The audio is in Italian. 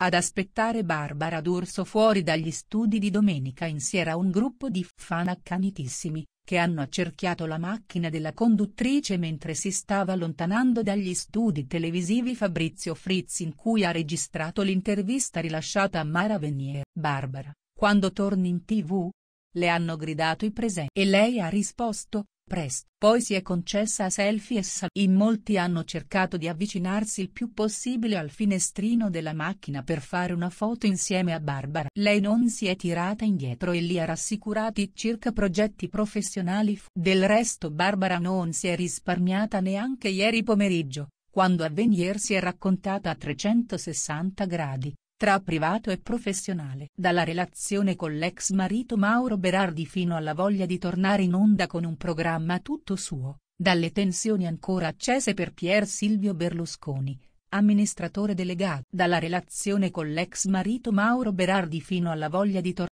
Ad aspettare Barbara D'Urso fuori dagli studi di domenica in Sierra un gruppo di fan accanitissimi, che hanno accerchiato la macchina della conduttrice mentre si stava allontanando dagli studi televisivi Fabrizio Frizzi in cui ha registrato l'intervista rilasciata a Mara Venier. Barbara, quando torni in tv? Le hanno gridato i presenti e lei ha risposto, Prest. Poi si è concessa a selfie e sa. In molti hanno cercato di avvicinarsi il più possibile al finestrino della macchina per fare una foto insieme a Barbara. Lei non si è tirata indietro e li ha rassicurati circa progetti professionali. Del resto Barbara non si è risparmiata neanche ieri pomeriggio, quando a Venier si è raccontata a 360 gradi, tra privato e professionale. Dalla relazione con l'ex marito Mauro Berardi fino alla voglia di tornare in onda con un programma tutto suo, dalle tensioni ancora accese per Pier Silvio Berlusconi, amministratore delegato. Dalla relazione con l'ex marito Mauro Berardi fino alla voglia di tornare